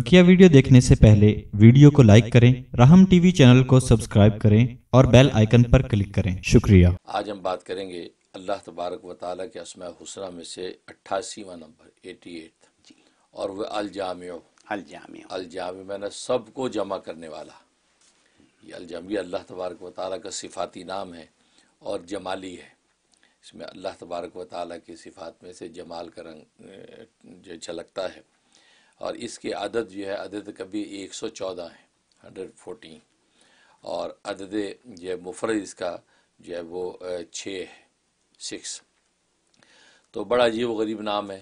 बकिया वीडियो देखने से पहले वीडियो को लाइक करें राहम टीवी चैनल को सब्सक्राइब करें और बेल आइकन पर क्लिक करें शुक्रिया आज हम बात करेंगे अल्लाह तबारक वाली के असम हुसरा में से अट्ठासीवा नंबर एटी एट और वह अलजाम अलजामियो मैंने सबको जमा करने वाला ये अलजामी अल्लाह तबारक वाली का सिफाती नाम है और जमाली है इसमें अल्लाह तबारक वाली की सिफात में से जमाल का रंग जो झलकता है और इसके अदद जो है अदद कभी एक सौ चौदह है हंड्रेड फोर्टीन और अदद जो है मुफरद इसका जो है वो छः है सिक्स तो बड़ा अजीब गरीब नाम है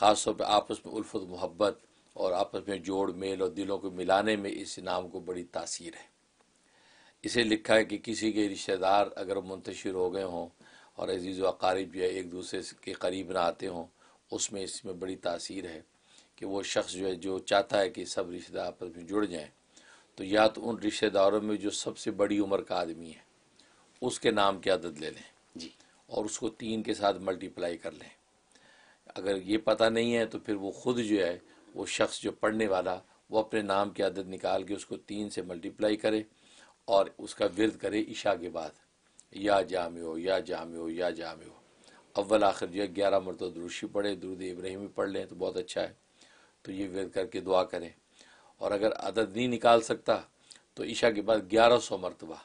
ख़ास तौर पर आपस में उल्फत मोहब्बत और आपस में जोड़ मेल और दिलों को मिलाने में इस नाम को बड़ी तासीर है इसे लिखा है कि किसी के रिश्तेदार अगर मुंतशिर हो गए हों और अजीज़ व अकारीब जो है एक दूसरे के करीब ना आते हों उसमें इसमें बड़ी तासीर है कि वो शख्स जो है जो चाहता है कि सब रिश्तेदार आपस में जुड़ जाएं तो या तो उन रिश्तेदारों में जो सबसे बड़ी उम्र का आदमी है उसके नाम की आदत ले लें जी और उसको तीन के साथ मल्टीप्लाई कर लें अगर ये पता नहीं है तो फिर वो खुद जो है वो शख्स जो पढ़ने वाला वो अपने नाम की आदत निकाल के उसको तीन से मल्टीप्लाई करे और उसका विरद करे ईशा के बाद या जाम हो या जाम हो या जाम हो अव्वल आखिर जो है ग्यारह मरतब दुरुशी पढ़े दुरुद इब्राहिमी पढ़ लें तो बहुत अच्छा है तो ये वेद करके दुआ करें और अगर अदद नहीं निकाल सकता तो ईशा के बाद ग्यारह सौ मरतबा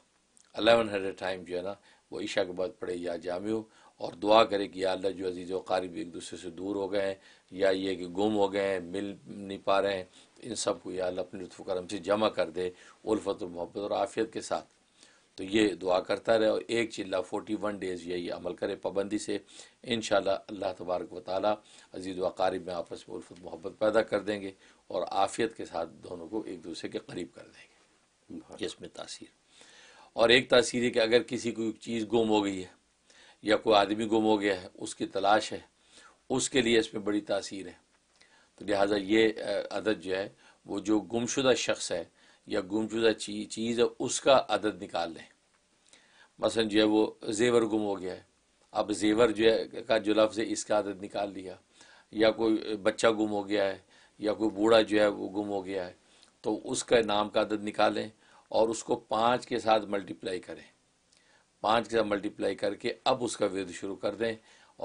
अलेवन हंड्रेड टाइम जो है ना वो ईशा के बाद पढ़े या जामियो और दुआ करे कि या अल्लाह जो अजीज़ व करीब एक दूसरे से दूर हो गए हैं या ये कि गुम हो गए हैं मिल नहीं पा रहे हैं इन सब को या अल्लाह अपने लुफ़ करम से जमा कर दे उल्फत और मोहब्बत और आफियत के साथ तो ये दुआ करता रहे और एक चिल्ला फोटी वन डेज़ यही अमल करे पाबंदी से इन अल्लाह तबारक व ताली अजीज़ वक़ारब में आपस में उल्फत मोहब्बत पैदा कर देंगे और आफियत के साथ दोनों को एक दूसरे के करीब कर देंगे जिसमें तासीर और एक तासीर है कि अगर किसी को चीज़ गुम हो गई है या कोई आदमी गुम हो गया है उसकी तलाश है उसके लिए इसमें बड़ी तासीर है तो लिहाजा ये अदद जो है वो जो गुमशुदा शख्स है या गुमशुदा चीज़ है उसका अदद निकाल लें मसलन जो है वो जेवर गुम हो गया है अब जेवर जो है का जो लफ्ज़ है इसका अदद निकाल लिया या कोई बच्चा गुम हो गया है या कोई बूढ़ा जो है वो गुम हो गया है तो उसका नाम का अदद निकालें और उसको पाँच के साथ मल्टीप्लाई करें पाँच के साथ मल्टीप्लाई करके अब उसका विद शुरू कर दें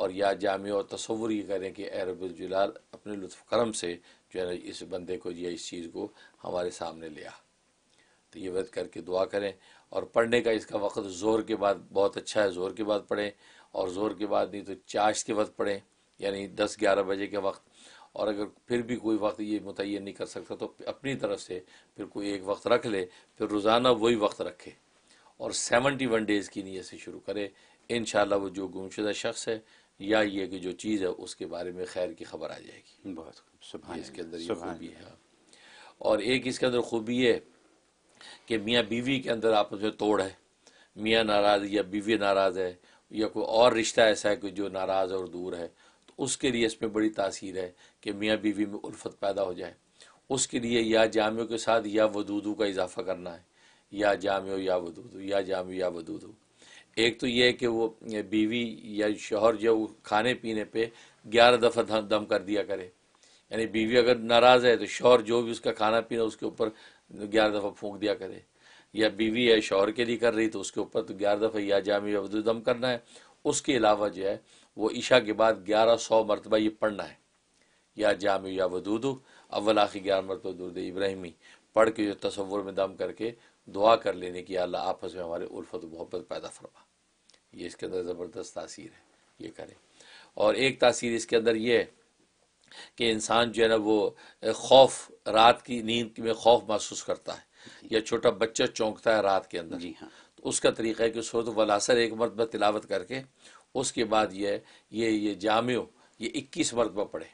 और या जाम और तस्वुर ये करें कि एरबुलजलाल अपने लुफ़ करम से जो है इस बंदे को या इस चीज़ को हमारे सामने ले आ तो ये व्रत करके दुआ करें और पढ़ने का इसका वक्त ज़ोर के बाद बहुत अच्छा है ज़ोर के बाद पढ़ें और ज़ोर के बाद नहीं तो चाश के वक्त पढ़ें यानी दस ग्यारह बजे के वक्त और अगर फिर भी कोई वक्त ये मुतन नहीं कर सकता तो अपनी तरफ से फिर कोई एक वक्त रख ले फिर रोज़ाना वही वक्त रखे और सेवनटी वन डेज़ की नीयत से शुरू करे इन वो जो गुमशुदा शख्स है या ये कि जो चीज़ है उसके बारे में खैर की खबर आ जाएगी बहुत इसके अंदर ये खूबी है और एक इसके अंदर खूबी है कि मियाँ बीवी के अंदर आपस में तोड़ है मियाँ नाराज़ या बीवी नाराज़ है या कोई और रिश्ता ऐसा है कि जो नाराज़ और दूर है तो उसके लिए इसमें बड़ी तासीर है कि मियाँ बीवी में उल्फत पैदा हो जाए उसके लिए या जामियों के साथ या वदूदू का इजाफा करना है या जामियो या वदूदू या जामियो या वदूदू एक तो यह है कि वो बीवी या शोहर जो खाने पीने पे ग्यारह दफ़ा दम कर दिया करे यानी बीवी अगर नाराज़ है तो शोहर जो भी उसका खाना पीना उसके ऊपर ग्यारह दफ़ा फूक दिया करे या बीवी है शोहर के लिए कर रही तो उसके ऊपर तो ग्यारह दफ़ा या जामी दम करना है उसके अलावा जो है वो ईशा के बाद ग्यारह सौ मरतबा ये पढ़ना है या जाम या वदूदू अव्वल आखिर ग्यारह मरतबा दुर्द इब्राहिमी पढ़ के जो तस्वुर में दम करके दुआ कर लेने की अल्लाह आपस में हमारे उल्फत मोहब्बत पैदा फरमा ये इसके अंदर ज़बरदस्त तासीर है ये करें और एक तासीर इसके अंदर ये है कि इंसान जो है ना वो खौफ रात की नींद में खौफ महसूस करता है या छोटा बच्चा चौंकता है रात के अंदर जी हाँ। तो उसका तरीका है कि सूरत वलासर एक मरतबा तिलावत करके उसके बाद ये ये ये जामियो ये इक्कीस मरतबा पढ़े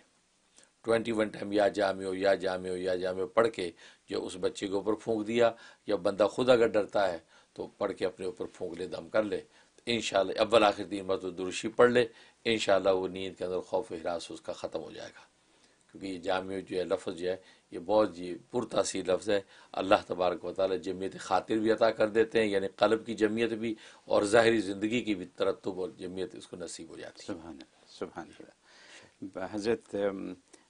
ट्वेंटी वन टाइम या जामियो या जामियो या जामियो पढ़ के जो उस बच्चे के ऊपर फूंक दिया या बंदा खुद अगर डरता है तो पढ़ के अपने ऊपर फूंक ले दम कर ले तो इन शब्बल आखिर दिन मरतबा दुरुशी पढ़ ले इन वो नींद के अंदर खौफ हरास उसका ख़त्म हो जाएगा क्योंकि ये जाम जो है लफ्ज़ जो है ये बहुत ही पुरतासी लफ्ज़ है अल्लाह तबारक वाली जमीत खातिर भी अता कर देते हैं यानी कलब की जमीयत भी और ज़ाहरी ज़िंदगी की भी तरतब और जमीयत इसको नसीब हो जाती है सुबह हज़रत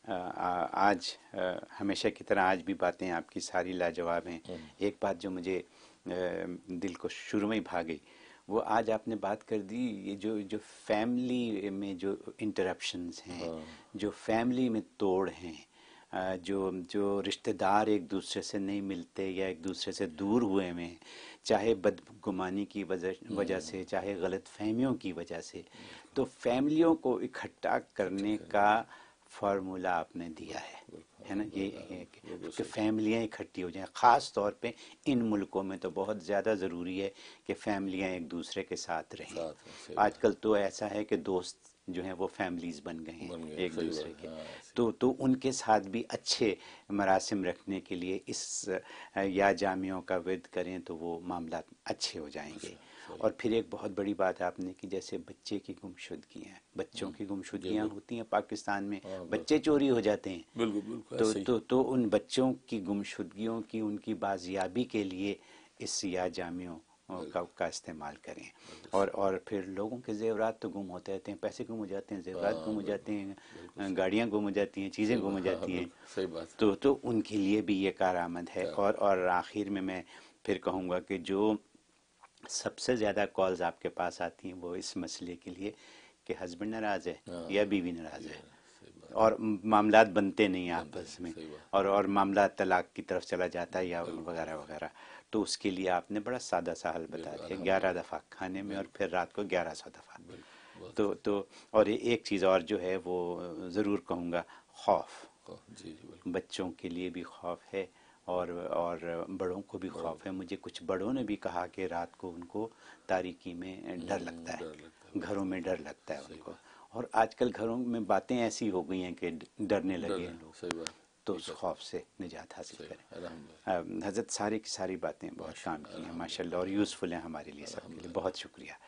आज हमेशा की तरह आज भी बातें आपकी सारी लाजवाब हैं हम्म। एक बात जो मुझे दिल को शुरू में ही भागी वो आज आपने बात कर दी ये जो जो फैमिली में जो इंटरप्शन हैं हाँ। जो फैमिली में तोड़ हैं जो जो रिश्तेदार एक दूसरे से नहीं मिलते या एक दूसरे से दूर हुए हुए हैं चाहे बदगुमानी की वजह से हम्म। चाहे गलत फहमियों की वजह से हम्म। तो फैमिलियों को इकट्ठा करने का फार्मूला आपने दिया है है ना ये, ये कि फैमिलियाँ इकट्ठी हो जाएं ख़ास तौर पे इन मुल्कों में तो बहुत ज़्यादा ज़रूरी है कि फैमिलियाँ एक दूसरे के साथ रहें आजकल तो ऐसा है कि दोस्त जो हैं वो फैमिलीज़ बन गए हैं एक दूसरे के हाँ, तो तो उनके साथ भी अच्छे मरासम रखने के लिए इस या जामियों का विद करें तो वो मामला अच्छे हो जाएंगे अच्छा। और फिर एक बहुत बड़ी बात आपने की जैसे बच्चे की गुमशुदगियाँ बच्चों की हम्म, गुमशुदगियाँ होती हैं पाकिस्तान में हाँ, बच्चे चोरी हो जाते हैं बिल्कुल बिल्कुल तो, तो तो उन बच्चों की गुमशुदगियों की उनकी बाजियाबी के लिए इस सिया जामियों का, का इस्तेमाल करें और और फिर लोगों के जेवरात तो गुम होते रहते हैं पैसे गुम हो जाते हैं जेवरात हाँ, गुम हो जाते हैं गाड़ियाँ गुम हो जाती हैं चीज़ें गुम हो हाँ, जाती हैं सही बात तो तो उनके लिए भी ये कार आमद है और और आखिर में मैं फिर कहूँगा कि जो सबसे ज़्यादा कॉल्स आपके पास आती हैं वो इस मसले के लिए कि हस्बैंड नाराज़ है हाँ। या बीवी नाराज़ है और मामला बनते नहीं आपस में और और मामला तलाक की तरफ चला जाता है या वगैरह वगैरह तो उसके लिए आपने बड़ा सादा सा हल बता दिया ग्यारह दफ़ा खाने में और फिर रात को ग्यारह सौ दफ़ा तो तो और एक चीज़ और जो है वो ज़रूर कहूंगा खौफ बच्चों के लिए भी खौफ है और और बड़ों को भी खौफ है हाँ। मुझे कुछ बड़ों ने भी कहा कि रात को उनको तारीकी में हम्म, डर लगता है घरों में डर लगता है उनको और आजकल घरों में बातें ऐसी हो गई हैं कि डरने लगे हैं लोग तो उस खौफ से निजात हासिल करें हजरत सारी की सारी बातें बहुत काम की हैं माशाल्लाह और यूज़फुल हैं हमारे लिए सब बहुत शुक्रिया